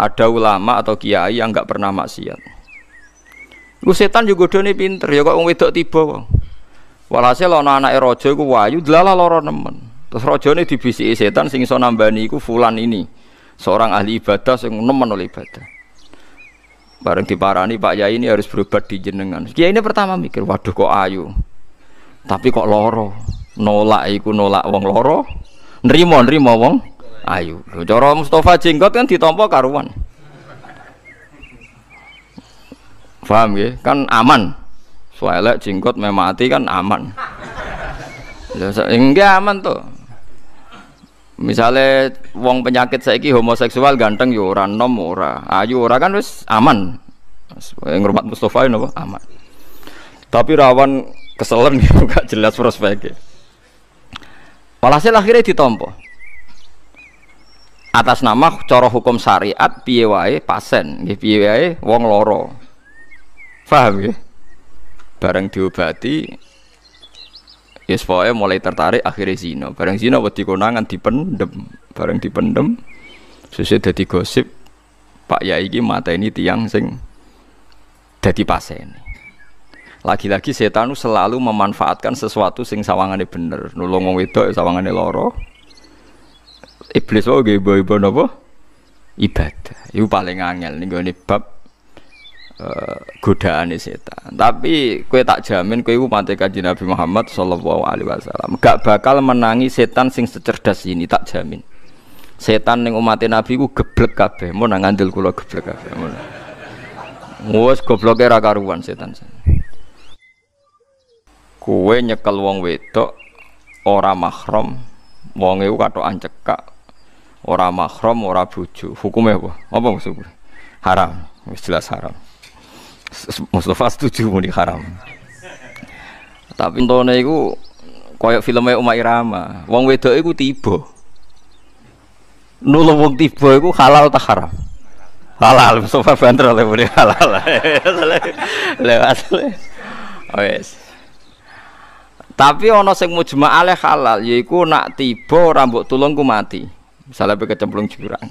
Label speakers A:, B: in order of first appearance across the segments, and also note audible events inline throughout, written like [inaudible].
A: ada ulama atau kiai yang nggak pernah maksiat Gue setan juga doni pinter ya kok wedok tiba kok. Walhasil ana anake raja iku wayu delalah lara nemen. Terus rojo rajane dibisiki setan sing iso nambani iku fulan ini. Seorang ahli ibadah sing nemen oleh ibadah. Bareng diparani Pak Yai ini harus berobat di jenengan. Kiai ini pertama mikir, waduh kok ayu. Tapi kok loro. Nolak iku nolak wong loro. Nrimo nrimo wong ayu cara Mustafa jenggot kan ditompo karuan paham ya kan aman soalnya jenggot memati kan aman enggak aman tuh misalnya wong penyakit saiki homoseksual ganteng yo ya ora nom ora ayu ora kan wis aman yang rumah Mustafa ini ya aman tapi rawan keselen [laughs] gitu gak jelas prospeknya walhasil akhirnya ditompo atas nama cara hukum syariat piye wae pasen nggih piye wong loro faham ya bareng diobati ya mulai tertarik akhirnya zino, bareng zina buat konangan dipendem bareng dipendem susu jadi gosip Pak Yai ini mata ini tiang sing jadi pasen lagi-lagi setanu selalu memanfaatkan sesuatu sing sawangan bener nulung wong wedok di loro iblis wae nggih ibu-ibu napa? Ibadah. Iku paling angel ning gone bab uh, godaan e setan. Tapi kue tak jamin kue mati kaji Nabi Muhammad Shallallahu Alaihi Wasallam. Gak bakal menangi setan sing secerdas ini tak jamin. Setan ning umat Nabi ku geblek kabeh, mau ngandel kula geblek kabeh. Wes gobloke ra karuan setan. Kue nyekel wong wedok ora mahram, wong ku katok ancekak, ora makrom ora bojo hukumnya apa apa maksudku haram jelas haram Mustafa setuju muni haram tapi entone iku koyok filmnya Umar Irama wong wedok iku tiba nulung wong tiba iku halal tak haram halal Mustafa banter oleh muni halal [laughs] lewat wes tapi ono sing mujma' ale halal yaiku nak tiba rambut tolongku mati Misalnya pe kecemplung jurang.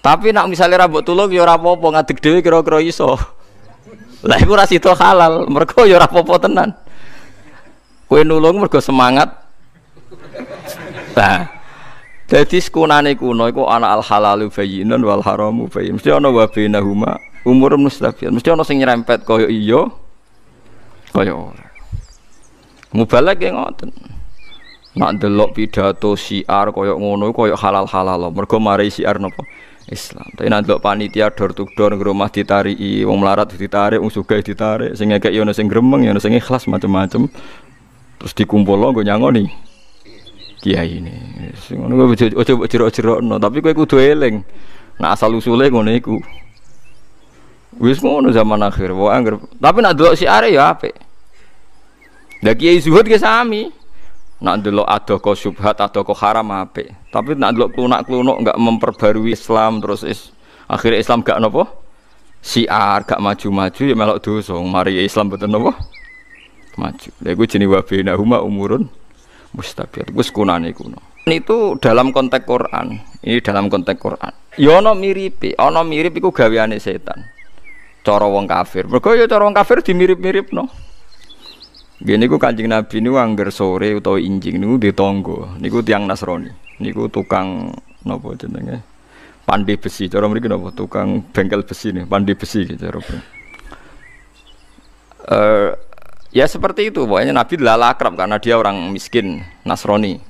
A: Tapi nak misalnya rabu tulung yo ya ora apa ngadeg dewi kro kro iso. Lah iku halal, mergo yo ya ora apa tenan. kue nulung mergo semangat. Nah, jadi sekunane kuno iku ana al halalu bayyinun wal haramu bayyin. Mesti umur mustafian. Mesti ana sing nyerempet kaya iyo, kaya ora. Mubalak ya Nak delok pidato siar koyok ngono koyok halal-halal mergo mari siar nopo Islam. Tapi nak delok panitia dor tuk dor ke rumah i, wong melarat ditarik, wong sugih ditarik, sing ngekek yo ono sing gremeng, yo ono sing ikhlas macam-macam. Terus dikumpulno nggo Kiai ini. Sing ngono ojo ojo jero no. tapi gue kudu eling. Nak asal usule ngono iku. Wis ngono zaman akhir, wae Tapi nak delok siare ya ape? Lah Kiai Zuhud ke sami nak delok ada kok syubhat ada kok haram apik tapi nak delok klunak-klunuk enggak memperbarui Islam terus is, akhirnya Islam gak nopo siar gak maju-maju ya melok dosa mari Islam betul nopo maju lha ya iku jenenge wabena huma umurun musta'biat wis kunane kuno itu dalam konteks Quran ini dalam konteks Quran ya ana mirip ana mirip iku gaweane setan cara wong kafir mergo ya cara wong kafir dimirip-miripno Gini ku kancing nabi ini angger sore atau injing niku di tonggo. Niku tiang nasroni. Niku tukang nopo jenenge pandi besi. Cara mereka nopo tukang bengkel besi nih, pandi besi gitu. Cara uh, ya seperti itu. Pokoknya nabi lala akrab karena dia orang miskin nasroni.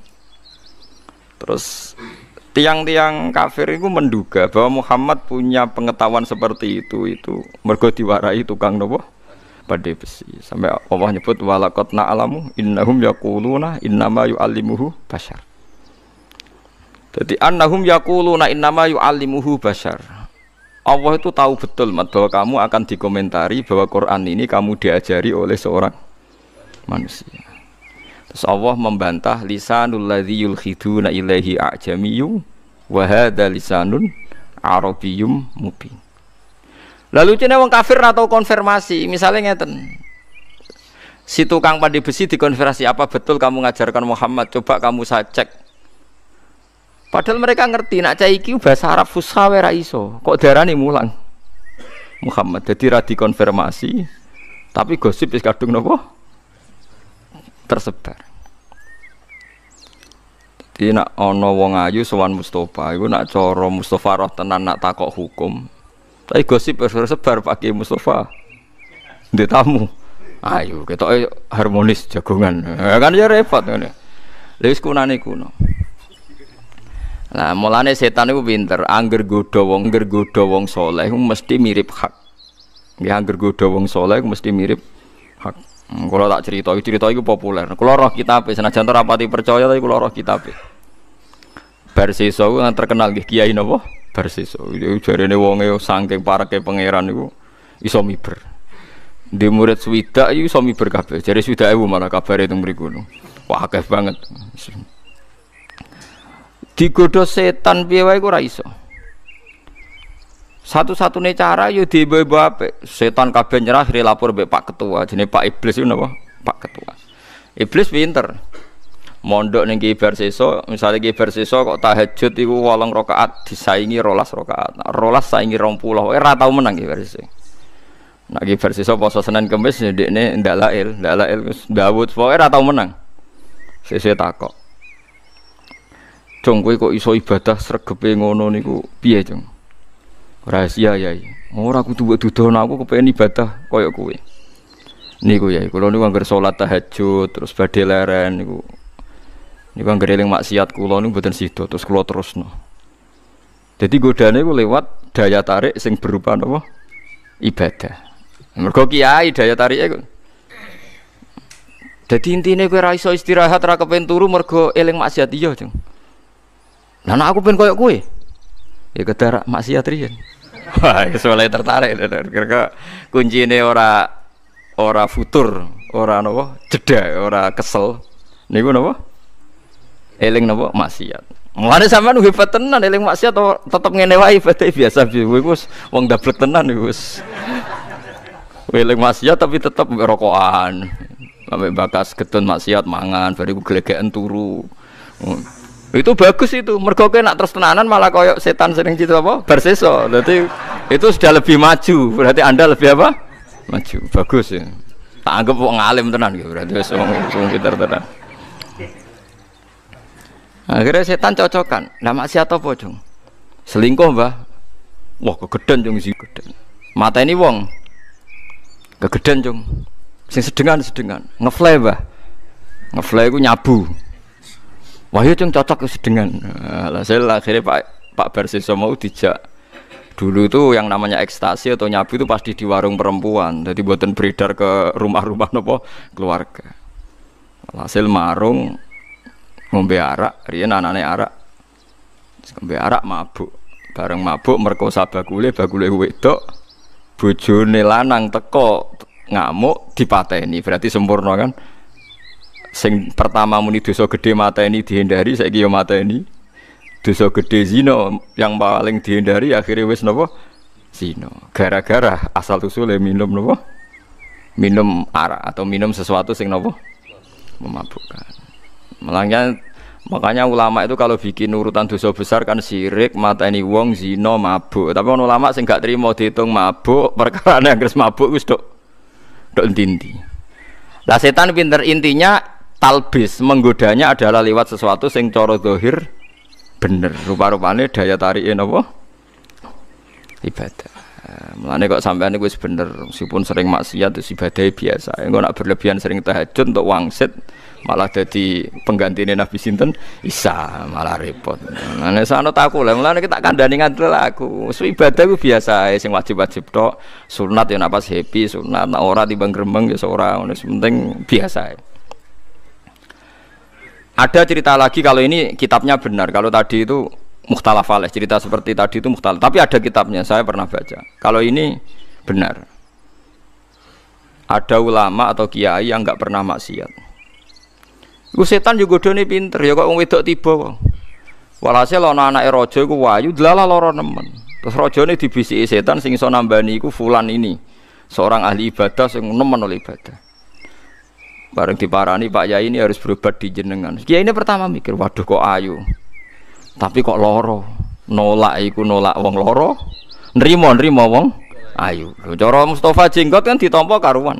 A: Terus tiang-tiang kafir itu menduga bahwa Muhammad punya pengetahuan seperti itu itu mergo diwarai tukang nopo badai besi sampai Allah nyebut walakot na alamu innahum yakuluna innama yu'allimuhu bashar jadi annahum yakuluna innama yu'allimuhu bashar Allah itu tahu betul mat bahwa kamu akan dikomentari bahwa Quran ini kamu diajari oleh seorang manusia terus Allah membantah lisanul ladzi yulkhiduna ilaihi ajamiyum wahada lisanun arabiyum mubin Lalu cina wong kafir atau konfirmasi, misalnya ngeten. Si tukang padi besi dikonfirmasi apa betul kamu ngajarkan Muhammad? Coba kamu saya cek. Padahal mereka ngerti nak cai kiu bahasa Arab fusha ra iso. Kok nih mulang? Muhammad jadi radi dikonfirmasi. Tapi gosip di kadung nopo? Tersebar. Jadi nak wong ayu sowan Mustafa, ibu nak coro Mustofa roh tenan nak takok hukum, tapi gosip harus sebar pakai Mustafa. Di tamu. Ayo kita harmonis jagongan. Ya, kan ya repot ini. Lewis nih kuno. Nah, mulane setan itu pinter, angger godha wong, angger godha wong saleh mesti mirip hak. Ya angger godha wong saleh mesti mirip hak. Hmm, kalau tak cerita, cerita itu populer. Kalau roh kitabe senajan ora pati percaya tapi kalau roh kitabe. Bar yang terkenal nggih kiai napa? persis jarene wonge saking ke pangeran itu, iso miber di murid swidak iku iso miber kabeh jare swidak ewu malah kabare teng mriku wah kafe banget digoda setan piye wae raiso. iso satu-satunya cara yo ya dibebo ape setan kabeh nyerah lapor mbek Pak Ketua Jadi Pak Iblis itu napa Pak Ketua Iblis pinter mondok ning so, misalnya misale Ki so kok tahajud iku walang rokaat disaingi 12 rakaat. Nah, rolas saingi 20, wae eh, tau menang Ki Barseso. Nak Ki so poso Senin Kamis ndekne ndak lail, ndak lail wis Daud wae ora tau menang. Sesuk takok. Cung kowe kok iso ibadah sregepe ngono niku piye, Cung? Rahasia ya. Iya, iya. Ora kudu dudono aku kepengin ibadah kaya kowe. Niku ya, kula niku anggere salat tahajud terus badhe leren niku ini kan gereling maksiat kulo nih buatan situ terus kulo terus no. Jadi godaannya gue lewat daya tarik sing berupa nopo ibadah. Mergo kiai daya tariknya gue. Jadi intinya gue raiso istirahat raka turu mergo eling maksiat iya ceng Nah, nah aku pengen koyok gue. Ya kedara maksiat rian. [laughs] Wah, soalnya tertarik. Kira-kira ini ora ora futur, ora nopo jeda, ora kesel. Nih gue nopo eling napa maksiat Mulane sampean hebat tenan eling maksiat to tetep ngene wae ibadah biasa piye kowe wis wong dablek tenan wis. Eling maksiat tapi tetep rokokan. Sampai bakas getun maksiat mangan bariku glegeken turu. Itu bagus itu. Mergo kowe nak terus tenanan malah koyok setan sering cita apa? Berseso. Berarti itu sudah lebih maju. Berarti Anda lebih apa? Maju. Bagus ya. Tak anggap wong alim tenan gitu. Berarti wis wong pinter tenan akhirnya setan cocokan nah maksiat apa dong selingkuh mbah wah kegeden dong sih kegeden mata ini wong kegeden dong sing sedengan sedengan ngefly mbah ngefly ku nyabu wah itu yang cocok sedengan nah, lah saya akhirnya pak pak Barsiso mau dijak dulu tuh yang namanya ekstasi atau nyabu itu pasti di warung perempuan jadi buatan beredar ke rumah-rumah nopo keluarga hasil marung ngombe arak riyen anane arak ngombe arak mabuk bareng mabuk merkosa bakule bagule wedok bujune lanang teko ngamuk dipateni berarti sempurna kan sing pertama muni dosa gede mata ini dihindari saiki ya mata ini, dosa gede zino, yang paling dihindari akhirnya wes nopo, zino, gara-gara asal usule minum nopo, minum arak atau minum sesuatu sing nopo, memabukkan Makanya makanya ulama itu kalau bikin urutan dosa besar kan sirik, mata ini wong, zino mabuk. Tapi ulama sih nggak terima dihitung mabuk, [laughs] perkara yang harus mabuk wis dok dok inti. Lah setan pinter intinya talbis menggodanya adalah lewat sesuatu sing coro dohir bener rupa-rupanya daya ini apa ibadah eh, Mulane kok sampean iku wis bener, meskipun sering maksiat itu ibadah biasa. Engko nak berlebihan sering tahajud untuk wangsit malah jadi pengganti ini Nabi sinten bisa malah repot nah sana tak aku lah kita kita kandhani ngadel aku so, ibadah itu biasa yang sing wajib-wajib tok sunat ya napas happy sunat nek di timbang gremeng ya seorang, ini penting biasa ya. ada cerita lagi kalau ini kitabnya benar kalau tadi itu mukhtalaf alaih cerita seperti tadi itu mukhtalaf tapi ada kitabnya saya pernah baca kalau ini benar ada ulama atau kiai yang nggak pernah maksiat Iku setan yo godhone pinter ya kok wong wedok tiba kok. Walhasil ana anake raja iku wayu dlalah lara nemen. Terus ini dibisiki setan sing iso nambani iku fulan ini. Seorang ahli ibadah sing nemen oleh ibadah. Bareng diparani Pak ya ini harus berobat di jenengan. Kiai ini pertama mikir, waduh kok ayu. Tapi kok loro. Nolak iku nolak wong loro. Nrimo nrimo wong ayu. Cara Mustafa jenggot kan ditampa karuan.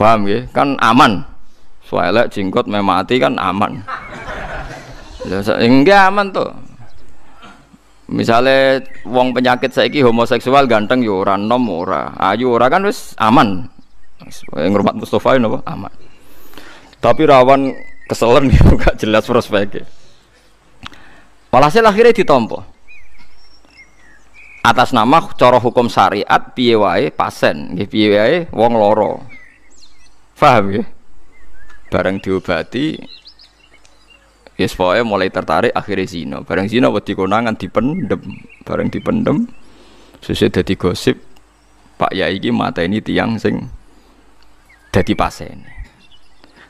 A: Paham ya? Kan aman. soalnya jenggot memati kan aman. enggak aman tuh. Misalnya wong penyakit saiki homoseksual ganteng yo ya ora nom ora, ayu ora kan wis aman. Yang rumah Mustafa ini ya apa? aman. Tapi rawan keselen gitu [laughs] ya, gak jelas prospeknya. Walhasil akhirnya ditompo. Atas nama cara hukum syariat piye pasen, nggih piye wong loro paham ya bareng diobati ya yes, pokoknya mulai tertarik akhirnya Zino, bareng Zino buat dikonangan dipendem bareng dipendem sesuai jadi gosip pak yai ini mata ini tiang sing jadi pasen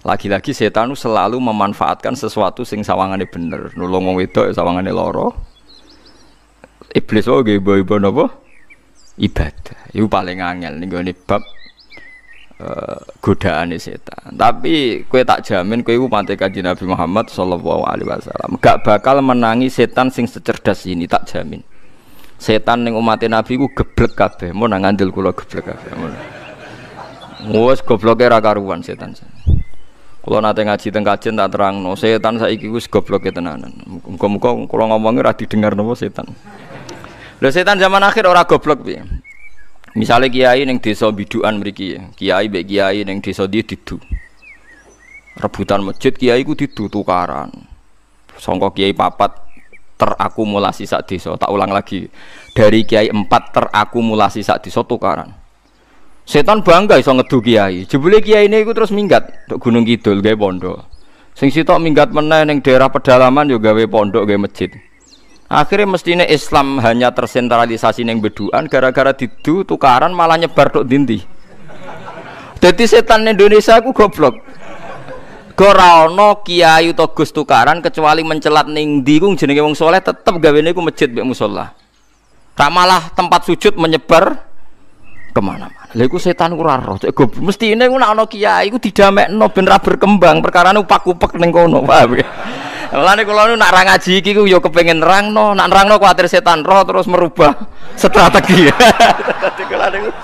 A: lagi-lagi setan selalu memanfaatkan sesuatu sing sawangane bener nulung wong wedok ya sawangane loro iblis wae ibu-ibu nopo ibadah itu paling angel nih gue bab Eh, godaan setan. Tapi kue tak jamin kue mati kaji Nabi Muhammad Shallallahu Alaihi Wasallam gak bakal menangi setan sing secerdas ini tak jamin. Setan yang umat Nabi ku geblek kafe mau nangandil kulo geblek kafe Wes gobloke ra karuan setan. kulo nate ngaji teng kajen tak no setan saiki wis gobloke tenanan. Muga-muga kulo ngomongi ra dengar napa setan. lo setan zaman akhir orang goblok bi Misalnya kiai neng desa biduan mriki Kiai mbek kiai neng desa dia didu. Rebutan masjid kiai ku didu tukaran. Songkok kiai papat terakumulasi saat desa. Tak ulang lagi. Dari kiai empat terakumulasi saat desa tukaran. Setan bangga iso ngedu kiai. Jebule kiai ini ku terus minggat untuk Gunung Kidul gawe pondok. Sing sitok minggat meneh neng daerah pedalaman juga gawe pondok gawe masjid. Akhirnya mestinya Islam hanya tersentralisasi neng beduan gara-gara didu tukaran malah nyebar tuh dindi. Jadi setan Indonesia aku goblok. Gorano kiai to gus tukaran kecuali mencelat ning digung ku jenenge wong soleh tetep gawe ku masjid mbek musala. Tak malah tempat sujud menyebar kemana-mana. Lha iku setan ku ora roh. ini aku nek ana kiai ku didamekno ben ra berkembang perkara upak-upek ning kono, paham ya? nek kula nu nak ra ngaji iki ku yo ya kepengin nerangno, nak nerangno kuatir setan roh terus merubah [laughs] strategi. Dadi [laughs]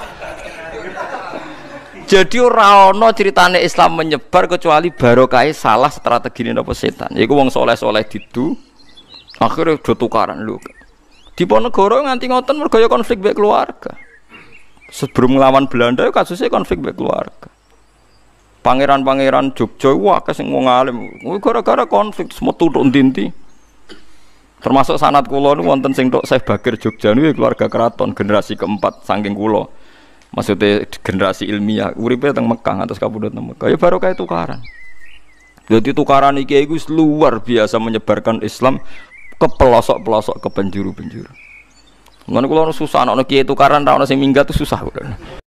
A: jadi ora ana ceritane Islam menyebar kecuali barokai e salah strategi napa setan. Iku wong soleh-soleh didu akhirnya do tukaran lho. Ponegoro nganti ngoten mergo ya konflik mbek keluarga. Sebelum nglawan Belanda ya kasusnya konflik mbek keluarga. Pangeran-pangeran Jogja wah sing wong alim. Gara-gara konflik semetu tok ndi Termasuk sanat kulo niku wonten sing tok Syekh Bakir Jogja niku keluarga keraton generasi keempat saking kula. Maksudnya generasi ilmiah, uripe teng Mekah atas kabudut nang Mekah. Ya barokah tukaran. Jadi tukaran iki iku luar biasa menyebarkan Islam ke pelosok-pelosok ke penjuru-penjuru. Ngono kalau susah ana kiye tukaran ra ono sing minggat susah